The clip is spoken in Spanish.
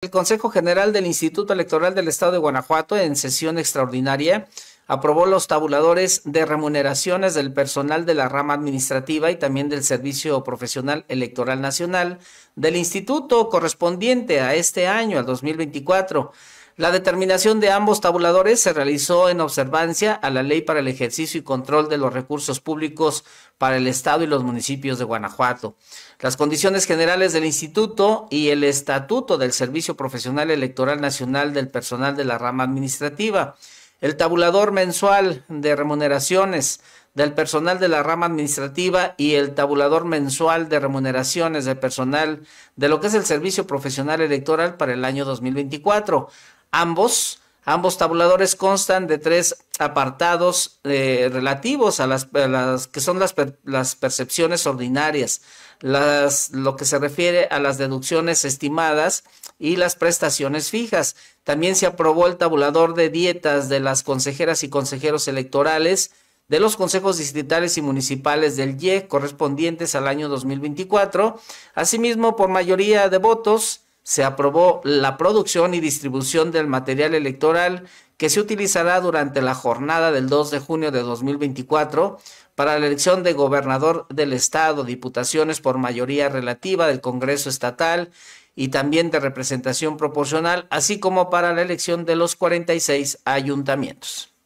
El Consejo General del Instituto Electoral del Estado de Guanajuato, en sesión extraordinaria, aprobó los tabuladores de remuneraciones del personal de la rama administrativa y también del Servicio Profesional Electoral Nacional del Instituto correspondiente a este año, al 2024. La determinación de ambos tabuladores se realizó en observancia a la Ley para el Ejercicio y Control de los Recursos Públicos para el Estado y los municipios de Guanajuato. Las condiciones generales del instituto y el estatuto del Servicio Profesional Electoral Nacional del Personal de la Rama Administrativa. El tabulador mensual de remuneraciones del personal de la rama administrativa y el tabulador mensual de remuneraciones del personal de lo que es el servicio profesional electoral para el año 2024, Ambos, ambos tabuladores constan de tres apartados eh, relativos a las, que son las, las percepciones ordinarias, las, lo que se refiere a las deducciones estimadas y las prestaciones fijas. También se aprobó el tabulador de dietas de las consejeras y consejeros electorales de los consejos distritales y municipales del IE correspondientes al año 2024. Asimismo, por mayoría de votos, se aprobó la producción y distribución del material electoral que se utilizará durante la jornada del 2 de junio de 2024 para la elección de gobernador del estado, diputaciones por mayoría relativa del Congreso Estatal y también de representación proporcional, así como para la elección de los 46 ayuntamientos.